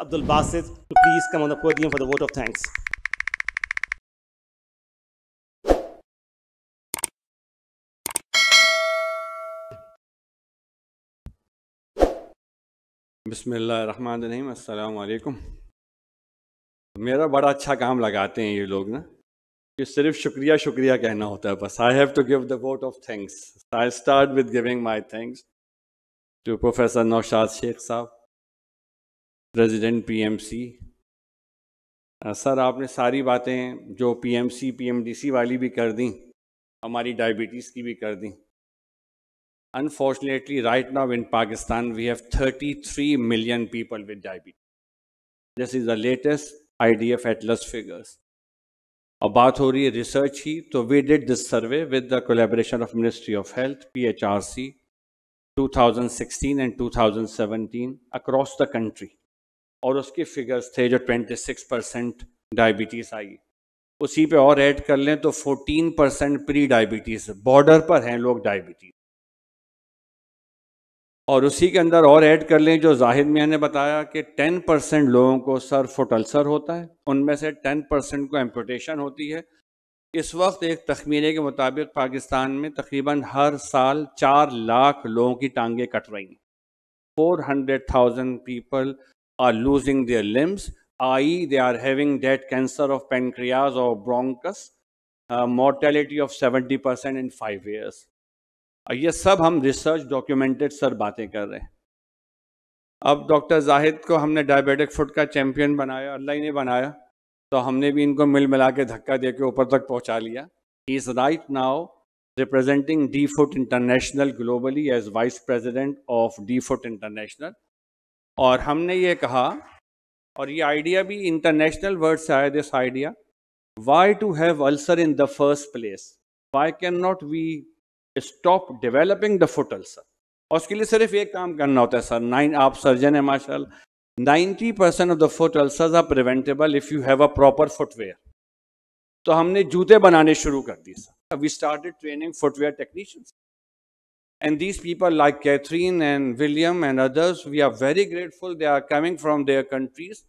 Abdul Basit to please come on the podium for the vote of thanks. बसमीम अल्लाम मेरा बड़ा अच्छा काम लगाते हैं ये लोग ना कि सिर्फ शुक्रिया शुक्रिया कहना होता है बस I have to give the vote of thanks I start with giving my thanks to professor Naushad Sheikh साहब रेजिडेंट पीएमसी सर आपने सारी बातें जो पीएमसी पीएमडीसी वाली भी कर दी हमारी डायबिटीज़ की भी कर दी unfortunately right now in Pakistan we have 33 million people with diabetes this is the latest I atlas figures और बात हो रही है रिसर्च की तो we did this survey with the collaboration of ministry of health P H R C two thousand sixteen and two thousand seventeen across the country और उसके figures थे जो 26 परसेंट डायबिटीज़ आई उसी पे और ऐड कर लें तो 14 परसेंट प्री डायबिटीज़ बॉर्डर पर हैं लोग डायबिटीज़ और उसी के अंदर और ऐड कर लें जो जाहिद मियाँ ने बताया कि 10 परसेंट लोगों को सर फुट अल्सर होता है उनमें से 10 परसेंट को एम्पोटेशन होती है इस वक्त एक तखमीने के मुताबिक पाकिस्तान में तकरीबन हर साल चार लाख लोगों की टांगें कट रही हैं four hundred thousand people are losing their limbs, i.e., they are having that cancer of pancreas or bronchus, uh, mortality of 70% in five years. ये सब हम रिसर्च डॉक्यूमेंटेड सर बातें कर रहे हैं अब डॉक्टर जाहिद को हमने डायबिटिक फुट का चैम्पियन बनाया अल्लाह ही ने बनाया तो हमने भी इनको मिल मिला के धक्का दे के ऊपर तक पहुंचा लिया ही is right now representing DFoot International globally as Vice President of DFoot International. और हमने ये कहा और ये आइडिया भी इंटरनेशनल वर्ड से आया this idea why to have ulcer in the first place why can not we stop developing the foot ulcer और उसके लिए सिर्फ एक काम करना होता है सर नाइन आप सर्जन है माशा 90% percent of the foot ulcers are preventable if you have a proper footwear तो हमने जूते बनाने शुरू कर दिए sir we started training footwear technicians And these people like Catherine and William and others, we are very grateful they are coming from their countries.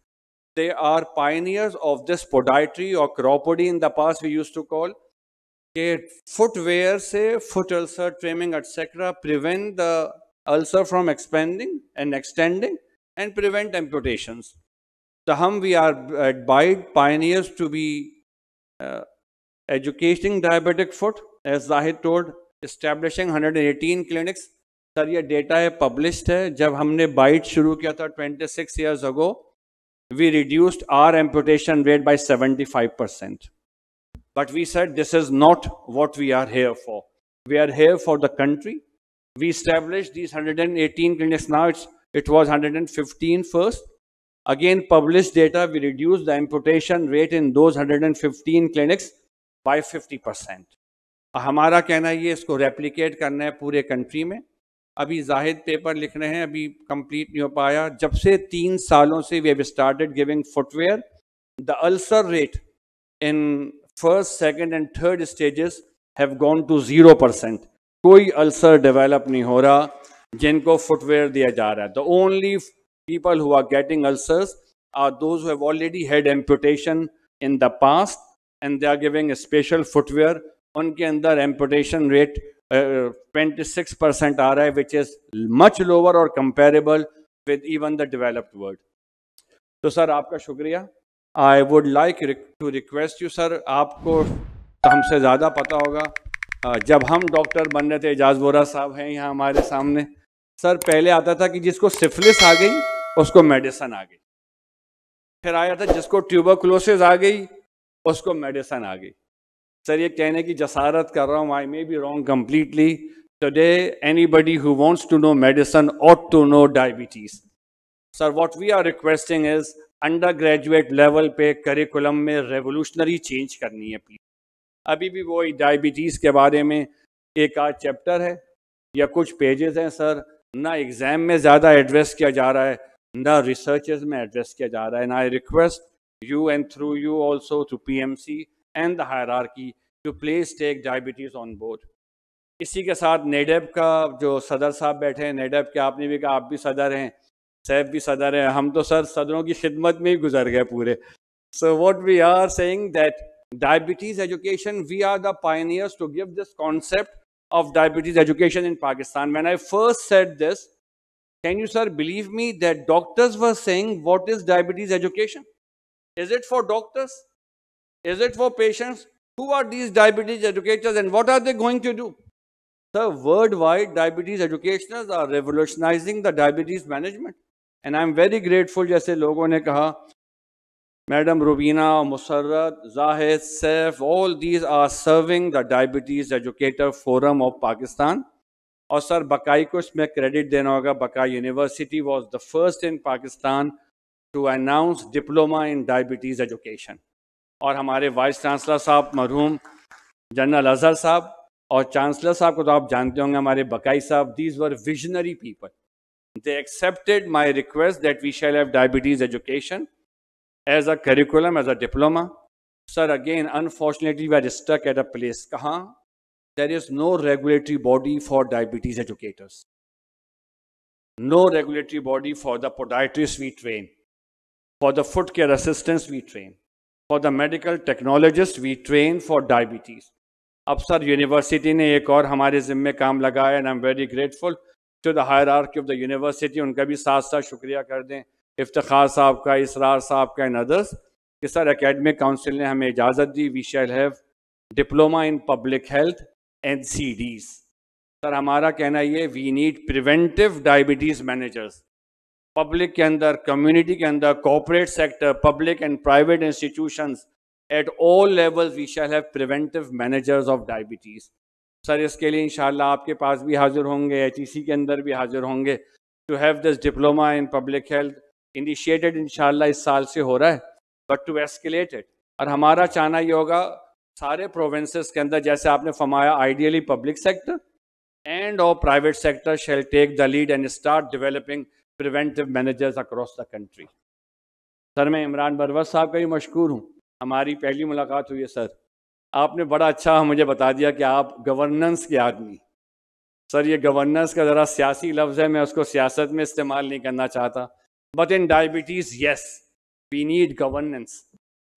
They are pioneers of this podiatry or chiropody in the past we used to call. It footwear say foot ulcer trimming etc. prevent the ulcer from expanding and extending and prevent amputations. The hum we are at uh, pioneers to be uh, educating diabetic foot as Zahid told establishing 118 clinics. Sir, ye data hai published hai. Jab humne bite shuru 26 years ago, we reduced our amputation rate by 75%. But we said this is not what we are here for. We are here for the country. We established these 118 clinics. Now it was 115 first. Again, published data, we reduced the amputation rate in those 115 clinics by 50%. हमारा कहना ये इसको replicate करना है पूरे country में अभी Zahid paper लिख रहे हैं अभी कंप्लीट नहीं हो पाया जब से तीन सालों से we have started giving footwear the ulcer rate in first second and third stages have gone to zero percent कोई अल्सर डेवलप नहीं हो रहा जिनको फुटवेयर दिया जा रहा है the only people who are getting ulcers are those have already had amputation in the past and they are giving special footwear उनके अंदर amputation rate twenty six percent आ रहा है विच इज़ मच लोअर और comparable with even the developed world तो sir आपका शुक्रिया I would like to request you sir आपको हमसे ज़्यादा पता होगा uh, जब हम डॉक्टर बन रहे थे एजाज वोरा साहब हैं यहाँ हमारे सामने सर पहले आता था कि जिसको सिफलिस आ गई उसको मेडिसन आ गई फिर आया था जिसको ट्यूबरक्लोसिस आ गई उसको मेडिसन आ गई सर ये कहने की जसारत कर रहा हूँ I may be wrong completely today anybody who wants to know medicine और to know diabetes sir what we are requesting is undergraduate level पे करिकुलम में रेवोल्यूशनरी चेंज करनी है प्लीज अभी भी वो डायबिटीज़ के बारे में एक आध चैप्टर है या कुछ पेजेस हैं सर ना एग्ज़ाम में ज़्यादा एड्रेस किया जा रहा है ना रिसर्चेज में एड्रेस किया जा रहा है ना I request you and through you also through P M C and the higher hierarchy to place take diabetes on board इसी के साथ नेडब का जो सदर साहब बैठे हैं नेडब के आपने भी कहा आप भी सदर हैं सैफ भी सदर हैं हम तो सर सदरों की खिदमत में ही गुजर गए पूरे so what we are saying that diabetes education we are the pioneers to give this concept of diabetes education in Pakistan man I first set this can you sir believe me that doctors were saying what is diabetes education is it for doctors Is it for patients? Who are these diabetes educators and what are they going to do? Sir, worldwide, diabetes educationers are revolutionizing the diabetes management. And I'm very grateful, जैसे लोगों ने कहा, Madam Rubina, Musarrat, Zahid, Saif, all these are serving the Diabetes Educator Forum of Pakistan. And sir, बकाई को इसमें credit देना होगा Baqai university was the first in Pakistan to announce diploma in और हमारे वाइस चांसलर साहब मरहूम जनरल अजहर साहब और चांसलर साहब को तो आप जानते होंगे हमारे बकाई साहब these were visionary people they accepted my request that we shall have diabetes education as a curriculum as a diploma sir again unfortunately we are stuck at a place कहाँ there is no regulatory body for diabetes educators no regulatory body for the podiatrists we train for the foot care assistance we train for the medical technologist we train for diabetes अब sir university ने एक और हमारे ज़िम्मे काम लगाया and I am very grateful to the hierarchy of the university उनका भी साथ साथ शुक्रिया कर दें इफ्तार साहब का इसरार साहब का एंड अदर्स कि सर अकेडमिक काउंसिल ने हमें इजाज़त दी we shall have diploma in public health and CDs sir हमारा कहना ये we need preventive diabetes managers public के अंदर कम्युनिटी के अंदर corporate sector public and private institution at all levels we shall have preventive managers of diabetes sir इसके लिए इंशाल्लाह आपके पास भी हाजिर होंगे एच के अंदर भी हाजिर होंगे to have this diploma in public health initiated इनशाला इस साल से हो रहा है बट टू एस्केलेट इट और हमारा चाहना ये होगा सारे प्रोविंसेस के अंदर जैसे आपने फरमाया आइडियली पब्लिक सेक्टर एंड और private sector shall take the lead and start developing preventive managers across the country sir मैं इमरान बरवत साहब का ही मशहूर हूँ हमारी पहली मुलाकात हुई है सर आपने बड़ा अच्छा मुझे बता दिया कि आप गवर्नेंस के आदमी सर ये गवर्नेंस का ज़रा सियासी लफ्ज़ है मैं उसको सियासत में इस्तेमाल नहीं करना चाहता but in diabetes yes we need governance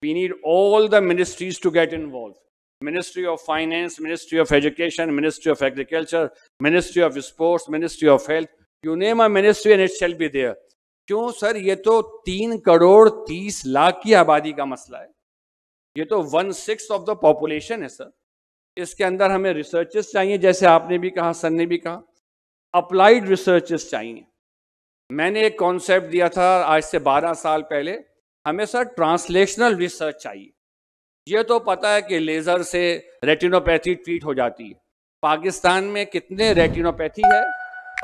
we need all the ministries to get involve ministry of finance ministry of education ministry of agriculture ministry of sports ministry of health you name a ministry and it shall be there क्यों sir ये तो तीन करोड़ तीस लाख की आबादी का मसला है ये तो one six of the population है सर इसके अंदर हमें रिसर्चेस चाहिए जैसे आपने भी कहा सर ने भी कहा अप्लाइड रिसर्चेस चाहिए मैंने एक कॉन्सेप्ट दिया था आज से 12 साल पहले हमें सर ट्रांसलेशनल रिसर्च चाहिए ये तो पता है कि लेज़र से रेटिनोपैथी ट्रीट हो जाती है पाकिस्तान में कितने रेटिनोपैथी है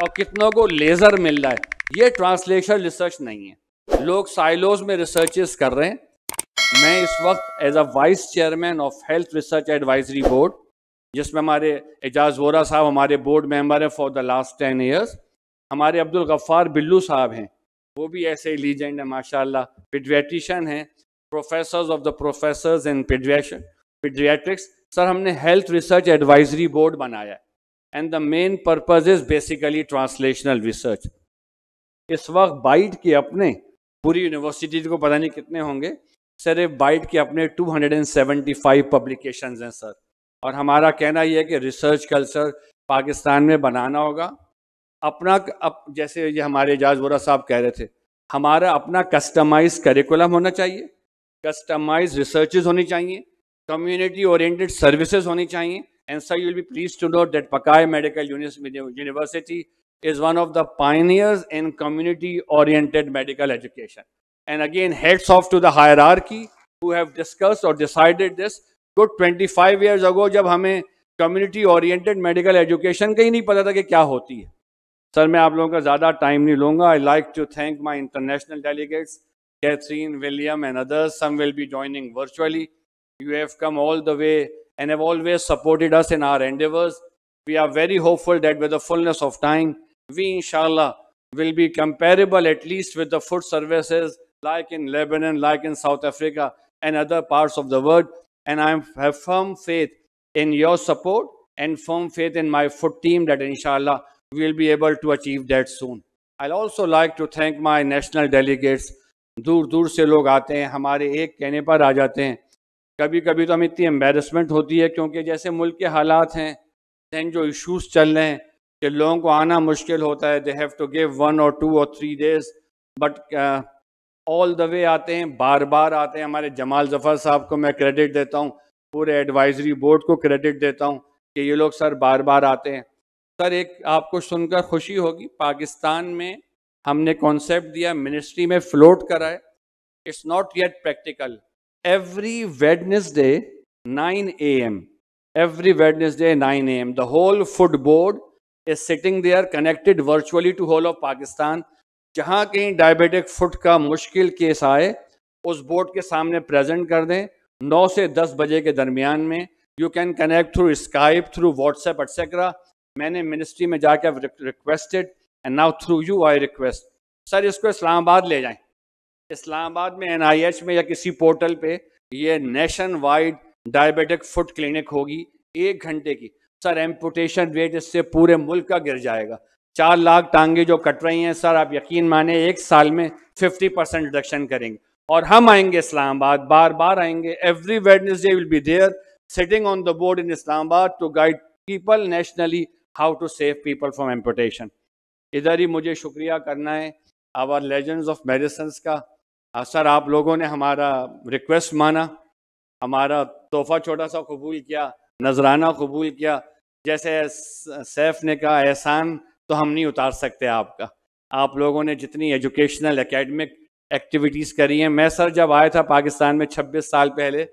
और कितनों को लेजर मिल रहा है ये ट्रांसलेशन रिसर्च नहीं है लोग साइलोज में रिसर्चेस कर रहे हैं मैं इस वक्त as a vice chairman of health research advisory board जिसमें हमारे एजाज वोरा साहब हमारे बोर्ड मेंबर हैं for the last ten years हमारे अब्दुल गफ्फार बिल्लू साहब हैं वो भी ऐसे लीजेंड हैं माशाल्लाह पीडियाट्रिशन हैं professors of the professors in pediatrics sir हमने हेल्थ रिसर्च एडवाइजरी बोर्ड बनाया है and the main purpose is basically translational research इस वक्त बाइट के अपने पूरी यूनिवर्सिटी को पता नहीं कितने होंगे सर बाइट के अपने 275 पब्लिकेशंस हैं सर और हमारा कहना यह है कि रिसर्च कल्चर पाकिस्तान में बनाना होगा अपना अप, जैसे ये हमारे एजाज वोरा साहब कह रहे थे हमारा अपना कस्टमाइज करिकुलम होना चाहिए कस्टमाइज रिसर्चेज होनी चाहिए कम्युनिटी ओरिएंटेड सर्विसेज होनी चाहिए And so you'll be pleased to note that Pakai Medical University is one of the pioneers in community-oriented medical education. And again, heads off to the hierarchy who have discussed or decided this. Good 25 years ago, when we community-oriented medical education, we didn't know what happens. Sir, I will not take time longer. I'd like to thank my international delegates, Catherine, William, and others. Some will be joining virtually. You have come all the way and have always supported us in our endeavors. We are very hopeful that with the fullness of time, we inshallah will be comparable at least with the food services like in Lebanon, like in South Africa and other parts of the world. And I have firm faith in your support and firm faith in my food team that inshallah we'll be able to achieve that soon. I'll also like to thank my national delegates. दूर दूर से लोग आते हैं हमारे एक कहने पर आ जाते हैं कभी कभी तो हमें इतनी एम्बेरसमेंट होती है क्योंकि जैसे मुल्क के हालात हैं दैन जो इश्यूज चल रहे हैं कि लोगों को आना मुश्किल होता है they have to give one और टू और three days but all the way आते हैं बार बार आते हैं हमारे जमाल जफ़र साहब को मैं क्रेडिट देता हूँ पूरे एडवाइजरी बोर्ड को क्रेडिट देता हूँ कि ये लोग सर बार बार आते हैं सर एक आपको सुनकर खुशी होगी पाकिस्तान में हमने कॉन्सेप्ट दिया मिनिस्ट्री में फ्लोट कराए it's not yet practical every Wednesday, 9 a.m. Every Wednesday, 9 a.m. The whole food board is sitting there connected virtually to whole of Pakistan. जहाँ कहीं diabetic फुट का मुश्किल केस आए उस board के सामने present कर दें 9 से 10 बजे के दरमियान में You can connect through Skype, through WhatsApp, etc. मैंने ministry में जाके requested and now through you I request. Sir इसको इस्लामाबाद ले जाएं इस्लामाबाद में एनआईएच में या किसी पोर्टल पे ये nationwide diabetic foot clinic होगी एक घंटे की सर एम्पुटेशन रेट इससे पूरे मुल्क का गिर जाएगा चार लाख टांगे जो कट रही हैं सर आप यकीन माने एक साल में फिफ्टी परसेंट रिडक्शन करेंगे और हम आएंगे इस्लामाबाद बार बार आएंगे every Wednesday will be there sitting on the board in Islamabad to guide people nationally how to save people from amputation इधर ही मुझे शुक्रिया करना है आवर लेजेंड्स ऑफ मेडिसन्स का हाँ, सर आप लोगों ने हमारा रिक्वेस्ट माना हमारा तोहफा छोटा सा कबूल किया नजराना कबूल किया जैसे सैफ ने कहा एहसान तो हम नहीं उतार सकते आपका आप लोगों ने जितनी एजुकेशनल एकेडमिक एक्टिविटीज़ करी हैं मैं सर जब आया था पाकिस्तान में 26 साल पहले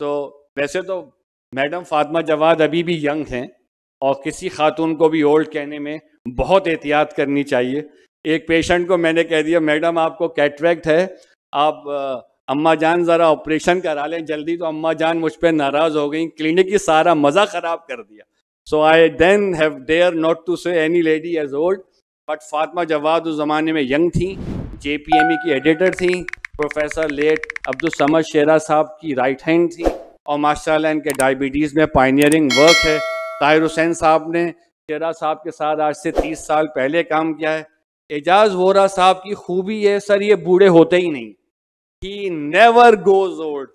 तो वैसे तो मैडम फातमा जवाद अभी भी यंग हैं और किसी खातून को भी ओल्ड कहने में बहुत एहतियात करनी चाहिए एक पेशेंट को मैंने कह दिया मैडम आपको कैटरेक्ट है आप अम्मा जान ज़रा ऑपरेशन करा लें जल्दी तो अम्मा जान मुझ पर नाराज़ हो गई क्लिनिक की सारा मज़ा ख़राब कर दिया so I then have dare not to say any lady as old but Fatima Jawad उस ज़माने में यंग थी जे पी एम ई की एडिटर थी प्रोफेसर लेट अब्दुलसम शेरा साहब की राइट हैंड थी और माशाला इनके डायबिटीज़ में पाइनियरिंग वर्क है ताहिर हुसैन साहब ने शेरा साहब के साथ आज से तीस साल पहले काम किया है एजाज वोरा साहब की खूबी है सर ये बूढ़े होते ही नहीं ही नेवर गोज ओल्ड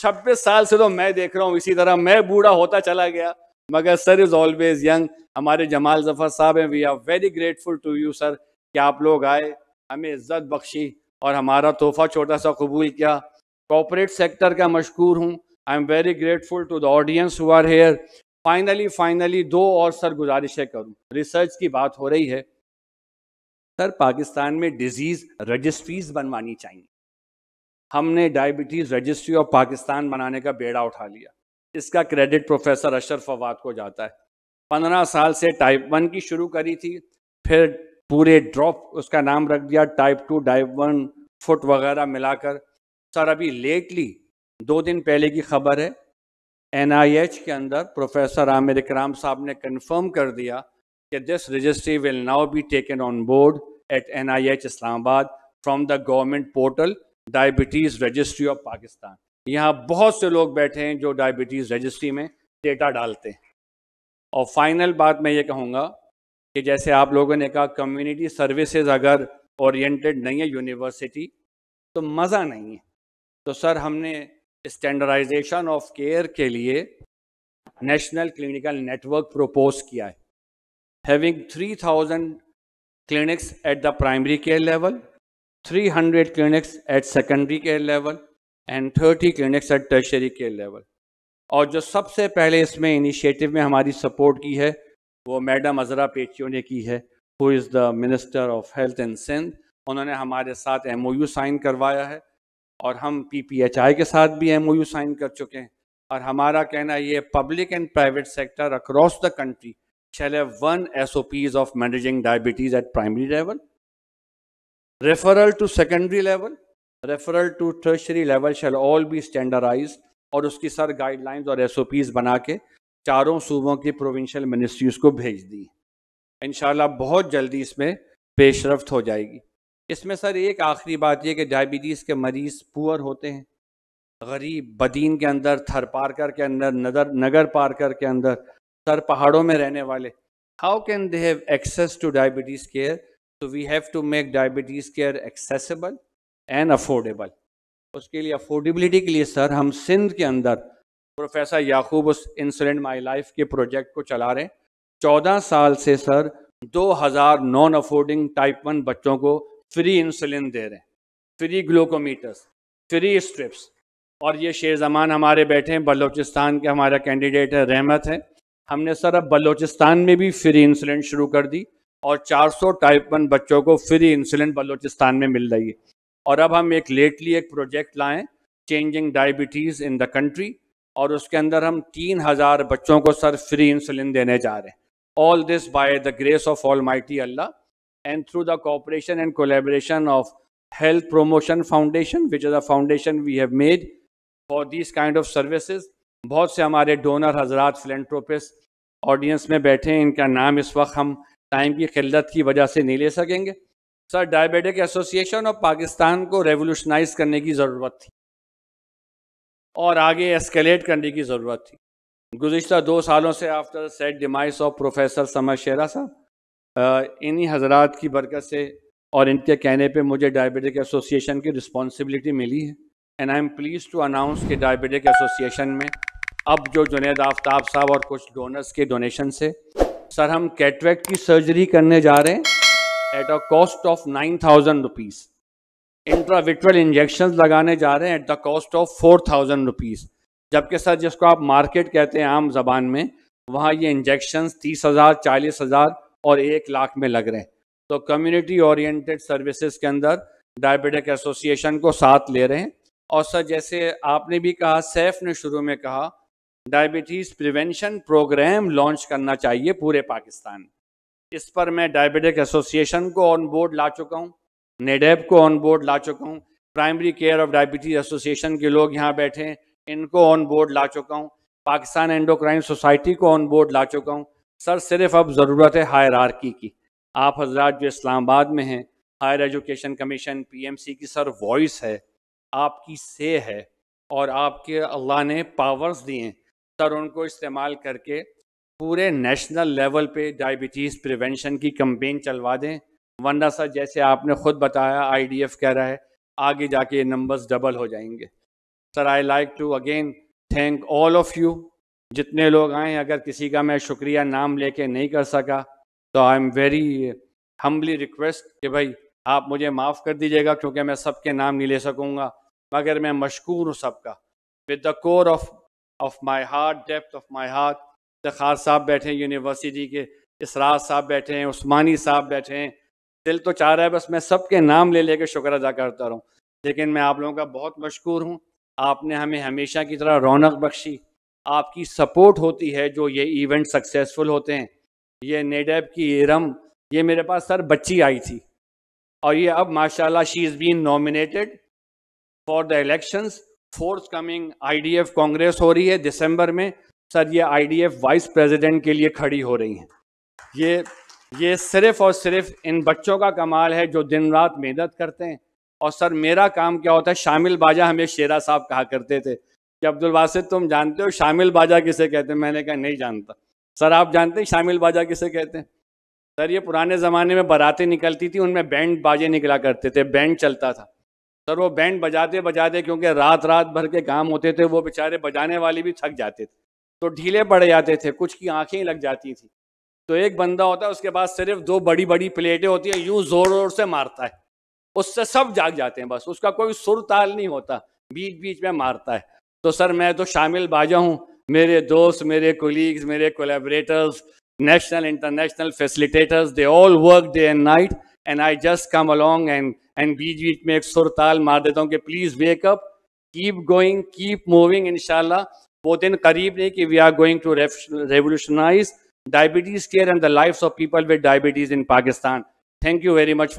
छब्बीस साल से तो मैं देख रहा हूँ इसी तरह मैं बूढ़ा होता चला गया मगर सर इज़ ऑलवेज यंग हमारे जमाल जफ़र साहब हैं we are very grateful to you sir कि आप लोग आए हमें इज़्ज़त बख्शी और हमारा तोहफा छोटा सा कबूल किया कॉपोरेट सेक्टर का मशहूर हूँ I am very grateful to the audience who are here finally finally दो और सर गुजारिशें करूँ रिसर्च की बात हो रही है सर पाकिस्तान में डिजीज़ रजिस्ट्रीज बनवानी चाहिए हमने डायबिटीज़ रजिस्ट्री ऑफ पाकिस्तान बनाने का बेड़ा उठा लिया इसका क्रेडिट प्रोफेसर अशर फवाद को जाता है पंद्रह साल से टाइप वन की शुरू करी थी फिर पूरे ड्रॉप उसका नाम रख दिया type two type one foot वगैरह मिलाकर सर अभी लेटली दो दिन पहले की खबर है एनआईएच के अंदर प्रोफेसर आमिर इकराम साहब ने कंफर्म कर दिया that this registry will now be taken on board at NIH Islamabad from the government portal Diabetes Registry of Pakistan. यहाँ बहुत से लोग बैठे हैं जो डायबिटीज़ रजिस्ट्री में डेटा डालते हैं और फाइनल बात मैं ये कहूँगा कि जैसे आप लोगों ने कहा कम्युनिटी सर्विसेज अगर ओरिएंटेड नहीं है यूनिवर्सिटी तो मज़ा नहीं है तो सर हमने स्टैंडर्डाइजेशन ऑफ केयर के लिए नेशनल क्लिनिकल नेटवर्क प्रपोज किया है having 3,000 clinics at the primary care level, 300 clinics at secondary care level, and 30 clinics at tertiary care level और जो सबसे पहले इसमें इनिशिएटिव में हमारी सपोर्ट की है वो मैडम अजरा पेटियो ने की है who is the minister of health and सेंथ उन्होंने हमारे साथ एम ओ यू साइन करवाया है और हम पी पी एच आई के साथ भी एम ओ यू साइन कर चुके हैं और हमारा कहना ये public and private sector across the country 1 SOPs of managing diabetes at primary level, referral to secondary level, referral to tertiary level shall all be standardize और उसकी सर गाइडलाइंस और एस ओ पीज बना के चारों सूबों की provincial ministries को भेज दी इन बहुत जल्दी इसमें पेशरफ हो जाएगी इसमें सर एक आखिरी बात यह कि डायबिटीज़ के मरीज़ पुअर होते हैं गरीब बदीन के अंदर थर पार्कर के अंदर नदर नगर पार्कर के अंदर सर पहाड़ों में रहने वाले how can they have access to diabetes care तो we have to make diabetes care accessible and affordable उसके लिए अफोर्डेबिलिटी के लिए सर हम सिंध के अंदर प्रोफेसर याकूब उस इंसुलेंट माई लाइफ के प्रोजेक्ट को चला रहे हैं चौदह साल से sir 2000 non affording type one बच्चों को फ्री इंसुलिन दे रहे हैं फ्री ग्लूकोमीटर्स फ्री स्ट्रिप्स और ये शेर जमान हमारे बैठे हैं बलोचिस्तान के हमारा कैंडिडेट है रहमत है हमने सर अब बलोचिस्तान में भी फ्री इंसुलिन शुरू कर दी और 400 टाइप वन बच्चों को फ्री इंसुलिन बलोचिस्तान में मिल रही है और अब हम एक लेटली एक प्रोजेक्ट लाएं changing diabetes in the country और उसके अंदर हम तीन हज़ार बच्चों को सर फ्री इंसुलिन देने जा रहे हैं all this by the grace of almighty Allah and through the cooperation and collaboration of health promotion foundation which is a foundation we have made for this kind of services बहुत से हमारे donor हजरात फिलेंट्रोपिस audience में बैठे हैं इनका नाम इस वक्त हम टाइम की किल्लत की वजह से नहीं ले सकेंगे sir diabetic association of Pakistan को रेवोल्यूशनाइज करने की ज़रूरत थी और आगे एस्केलेट करने की ज़रूरत थी गुजशत दो सालों से after sad demise of professor Samar Shera साहब इन्हीं हजरात की बरकत से और इनके कहने पे मुझे डायबिटिक एसोसिएशन की रिस्पॉन्सिबिलिटी मिली है and I am pleased to announce कि डायबिटिक एसोसिएशन में अब जो जुनेद आफ्ताब साहब और कुछ डोनर्स के डोनेशन से सर हम कैटवेक की सर्जरी करने जा रहे हैं at a cost of nine thousand rupees intravitreal injection लगाने जा रहे हैं at the cost of four thousand rupees जबकि सर जिसको आप मार्केट कहते हैं आम जबान में वहाँ ये इंजेक्शन तीस हज़ार चालीस हज़ार और एक लाख में लग रहे हैं तो कम्युनिटी ओरिएंटेड सर्विसेज के अंदर डायबिटिक एसोसिएशन को साथ ले रहे हैं और सर जैसे आपने भी कहा सैफ ने शुरू में कहा डायबिटीज प्रिवेंशन प्रोग्राम लॉन्च करना चाहिए पूरे पाकिस्तान इस पर मैं डायबिटिक एसोसिएशन को ऑन बोर्ड ला चुका हूँ नेडेब को ऑन बोर्ड ला चुका हूँ primary care of diabetes association के लोग यहाँ बैठे हैं इनको ऑन बोर्ड ला चुका हूँ पाकिस्तान एंडोक्राइन सोसाइटी को ऑन बोर्ड ला चुका हूँ सर सिर्फ अब ज़रूरत है हायर की आप हजरात जो इस्लामाबाद में हैं हायर एजुकेशन कमीशन पीएमसी की सर वॉइस है आपकी से है और आपके अल्लाह ने पावर्स दिए हैं सर उनको इस्तेमाल करके पूरे नेशनल लेवल पे डायबिटीज़ प्रिवेंशन की कंपेन चलवा दें वरना सर जैसे आपने ख़ुद बताया आईडीएफ कह रहा है आगे जाके ये नंबर्स डबल हो जाएंगे sir I like to again thank all of you जितने लोग आए अगर किसी का मैं शुक्रिया नाम लेके नहीं कर सका तो I am very humbly request कि भाई आप मुझे माफ़ कर दीजिएगा क्योंकि मैं सबके नाम नहीं ले सकूँगा मगर मैं मशहूर हूँ सबका with the core of of my heart depth of my heart दखार साहब बैठे हैं यूनिवर्सिटी के इसराज साहब बैठे हैं उस्मानी साहब बैठे हैं दिल तो चाह रहा है बस मैं सब के नाम ले लेके शुक्र अदा करता रहूँ लेकिन मैं आप लोगों का बहुत मशहूर हूँ आपने हमें हमेशा की तरह रौनक बख्शी आपकी सपोर्ट होती है जो ये इवेंट सक्सेसफुल होते हैं ये नेडेब की इरम ये मेरे पास सर बच्ची आई थी और ये अब माशाल्लाह she is been nominated for the elections forthcoming IDF congress हो रही है दिसंबर में सर ये आईडीएफ वाइस प्रेसिडेंट के लिए खड़ी हो रही हैं ये ये सिर्फ और सिर्फ इन बच्चों का कमाल है जो दिन रात मेहनत करते हैं और सर मेरा काम क्या होता है शामिल बाजा हमें शेरा साहब कहा करते थे कि अब्दुल वासिद तुम जानते हो शामिल बाजा किसे कहते हैं मैंने कहा नहीं जानता सर आप जानते हैं शामिल बाजा किसे कहते हैं सर ये पुराने ज़माने में बारातें निकलती थी उनमें बैंड बाजे निकला करते थे बैंड चलता था सर वो बैंड बजाते बजाते क्योंकि रात रात भर के काम होते थे वो बेचारे बजाने वाले भी थक जाते थे तो ढीले पड़ जाते थे कुछ की आंखें लग जाती थी तो एक बंदा होता है उसके पास सिर्फ दो बड़ी बड़ी प्लेटें होती हैं यूं जोर जोर से मारता है उससे सब जाग जाते हैं बस उसका कोई सुर ताल नहीं होता बीच बीच में मारता है तो सर मैं तो शामिल बाजा हूँ मेरे दोस्त मेरे कोलीग्स मेरे collaborators national international facilitators they all work day and night and I just come along and and beat beat make surtal madadon ke please wake up, keep going, keep moving, inshallah. Within Kareeb ne ki we are going to revolutionize diabetes care and the lives of people with diabetes in Pakistan. Thank you very much